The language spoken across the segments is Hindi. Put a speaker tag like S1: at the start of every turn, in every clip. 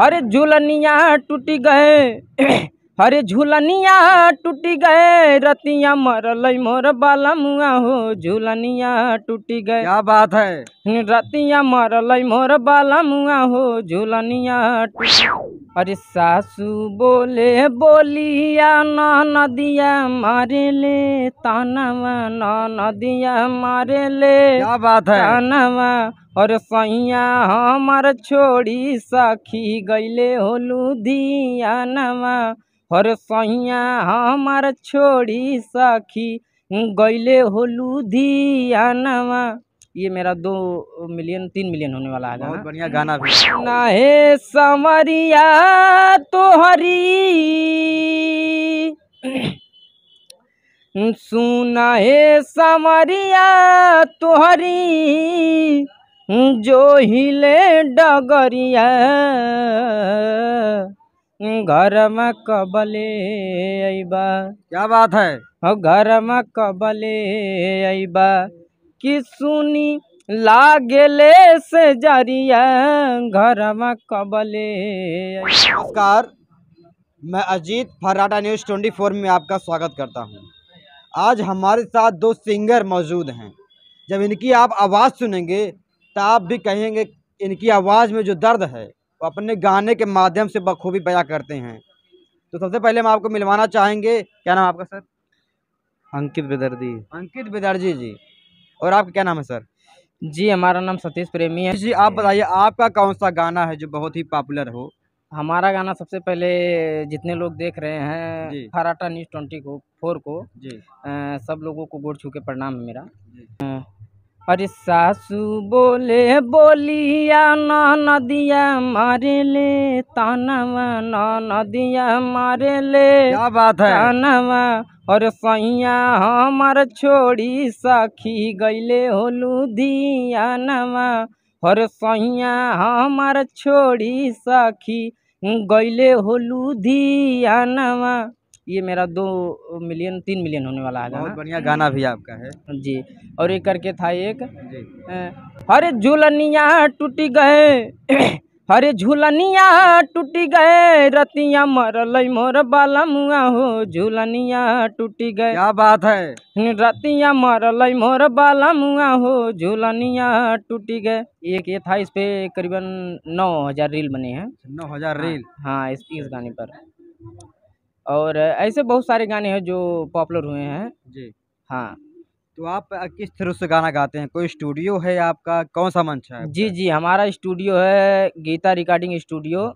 S1: हरे झूलनिया टूटी गए हरे झूलनिया टूटी गए रतिया मरल मोर बालमुआ हो झूलनिया टूटी गए क्या बात है रतिया मरल मोर बालमुआ हो झूलनिया टूट अरे सासू बोले बोलिया न नदिया मारे ले तानवा न नदिया मारे ले क्या बात है तानवा और सैया हमार छोड़ी सखी होलू हो नवा और सैया हमार छोड़ी सखी होलू हो नवा ये मेरा दो मिलियन तीन मिलियन होने वाला है बहुत बढ़िया गाना भी ना है समरिया तोहरी सुना है समरिया तोहरी जो हिले डगरिया घर में कबले अबा क्या बात है हाँ, घर में कबले अबा की सुनी गेले से जरिया में कबले
S2: नमस्कार मैं अजीत फराटा न्यूज़ फोर में आपका स्वागत करता हूँ आज हमारे साथ दो सिंगर मौजूद हैं जब इनकी आप आवाज़ सुनेंगे तो आप भी कहेंगे इनकी आवाज़ में जो दर्द है वो अपने गाने के माध्यम से बखूबी बया करते हैं तो सबसे पहले हम आपको मिलवाना चाहेंगे क्या नाम आपका सर अंकित बेदर्जी अंकित बेदर्जी जी और आपका क्या नाम है सर
S1: जी हमारा नाम सतीश प्रेमी है जी आप बताइए आपका कौन सा गाना है जो बहुत ही पॉपुलर हो हमारा गाना सबसे पहले जितने लोग देख रहे हैं फराटा न्यूज़ ट्वेंटी को फोर को जी आ, सब लोगों को गोड़ छू के प्रणाम है मेरा अरे सासू बोले बोलिया न नदिया मारे ले तानवा न नदिया मारे ले क्या बात है तानवा और सैया हमार छोड़ी सखी गईले होलू लुधिया नवा और सैया हमार छोड़ी सखी गईले होलू लुधिया नवा ये मेरा दो मिलियन तीन मिलियन होने वाला है बहुत बढ़िया गाना भी आपका है जी और ये करके था एक हरे झूलनिया टूट गए हरे झूलनिया टूट गए रतिया लई मोर बालमुआ हो झूलनिया टूट गए क्या बात है रतिया मरल मोर बालमुआ हो झूलनिया टूट गए एक ये था इस पे करीबन नौ हजार रील बने हैं नौ हजार रील हाँ इस, इस गाने पर और ऐसे बहुत सारे गाने हैं जो पॉपुलर हुए हैं जी हाँ तो आप किस तरह से गाना गाते हैं कोई स्टूडियो है आपका कौन सा मंच है जी जी हमारा स्टूडियो है गीता रिकॉर्डिंग स्टूडियो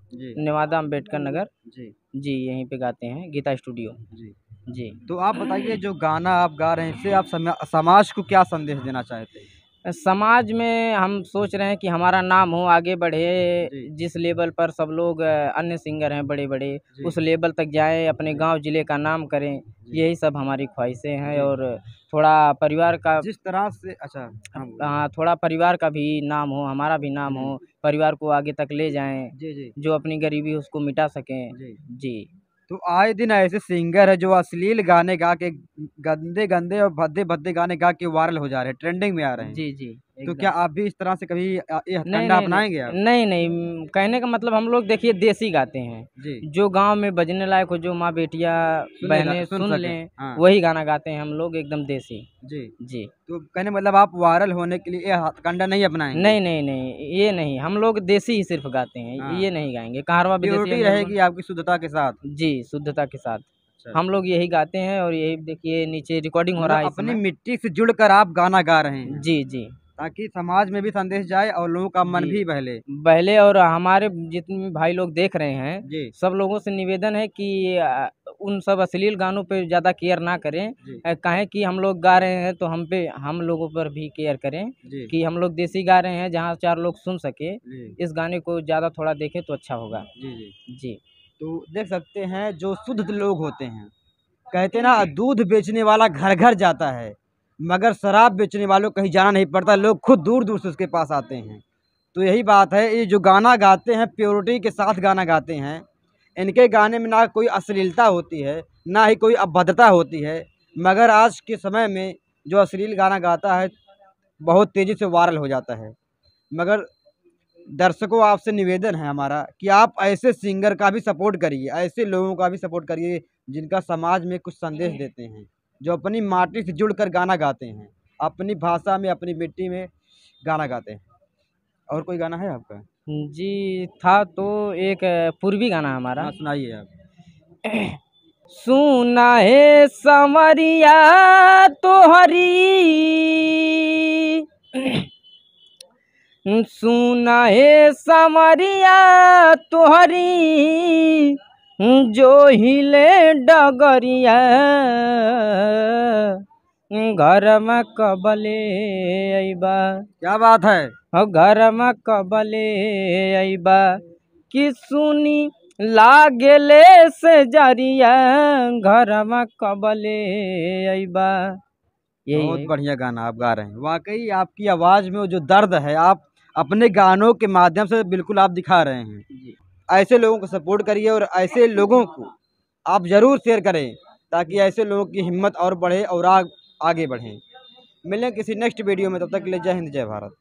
S1: नवादा अम्बेडकर नगर जी जी यहीं पे गाते हैं गीता स्टूडियो जी जी तो आप बताइए जो गाना आप गा रहे हैं इससे आप समाज को क्या संदेश देना चाहते हैं समाज में हम सोच रहे हैं कि हमारा नाम हो आगे बढ़े जिस लेवल पर सब लोग अन्य सिंगर हैं बड़े बड़े उस लेवल तक जाएं अपने गांव ज़िले का नाम करें यही सब हमारी ख्वाहिशें हैं और थोड़ा परिवार का जिस
S2: तरह से अच्छा हाँ,
S1: हाँ थोड़ा परिवार का भी नाम हो हमारा भी नाम हो परिवार को आगे तक ले जाएं जो अपनी गरीबी उसको मिटा सकें जी
S2: तो आए दिन ऐसे सिंगर है जो अश्लील गाने गा के गंदे गंदे और भद्दे भद्दे गाने गा के वायरल हो जा रहे हैं ट्रेंडिंग में आ रहे हैं जी जी तो क्या आप भी इस तरह से कभी ठंडा अपनाएंगे
S1: नहीं नहीं कहने का मतलब हम लोग देखिए देसी गाते हैं जो गांव में बजने लायक हो जो माँ बेटिया बहने सुन लें हाँ। वही गाना गाते हैं हम लोग एकदम देसी जी जी तो कहने मतलब आप वायरल होने के लिए हथकंडा नहीं अपनाए नहीं नहीं नहीं ये नहीं हम लोग देसी ही सिर्फ गाते हैं हाँ। ये नहीं गाएंगे कहारवा भी रहेगी आपकी शुद्धता के साथ जी शुद्धता के साथ अच्छा। हम लोग यही गाते हैं और यही देखिए नीचे रिकॉर्डिंग हो मतलब रहा है अपनी मिट्टी से जुड़कर आप गाना गा रहे हैं जी जी ताकि समाज में भी संदेश जाए और लोगों का मन भी बहले बहले और हमारे जितने भाई लोग देख रहे हैं सब लोगों से निवेदन है कि उन सब अश्लील गानों पे ज़्यादा केयर ना करें कहें कि हम लोग गा रहे हैं तो हम पे हम लोगों पर भी केयर करें कि हम लोग देसी गा रहे हैं जहाँ चार लोग सुन सके इस गाने को ज़्यादा थोड़ा देखें तो अच्छा होगा जी जी
S2: तो देख सकते हैं जो शुद्ध लोग होते हैं कहते ना दूध बेचने वाला घर घर जाता है मगर शराब बेचने वालों कहीं जाना नहीं पड़ता लोग खुद दूर दूर से उसके पास आते हैं तो यही बात है ये जो गाना गाते हैं प्योरिटी के साथ गाना गाते हैं इनके गाने में ना कोई अश्लीलता होती है ना ही कोई अभद्रता होती है मगर आज के समय में जो अश्लील गाना गाता है बहुत तेज़ी से वायरल हो जाता है मगर दर्शकों आपसे निवेदन है हमारा कि आप ऐसे सिंगर का भी सपोर्ट करिए ऐसे लोगों का भी सपोर्ट करिए जिनका समाज में कुछ संदेश देते हैं जो अपनी माटी से जुड़ कर गाना गाते हैं अपनी भाषा में अपनी मिट्टी में गाना गाते हैं और कोई गाना है आपका
S1: जी था तो एक पूर्वी गाना हमारा हाँ, सुनाइए आप सुना है समरिया तोहरी सुना है समरिया तुहरी जो हिले डगरिया घर में कबले अबा क्या बात है घर हाँ, में कबले अबा कि सुनी ले से जरिया घर में कबले अबा बहुत बढ़िया गाना आप गा रहे हैं वाकई आपकी आवाज़
S2: में वो जो दर्द है आप अपने गानों के माध्यम से बिल्कुल आप दिखा रहे हैं ऐसे लोगों को सपोर्ट करिए और ऐसे लोगों को आप ज़रूर शेयर करें ताकि ऐसे लोगों की हिम्मत और बढ़े और आग आगे बढ़ें मिलें किसी नेक्स्ट वीडियो में तब तक के लिए जय हिंद जय भारत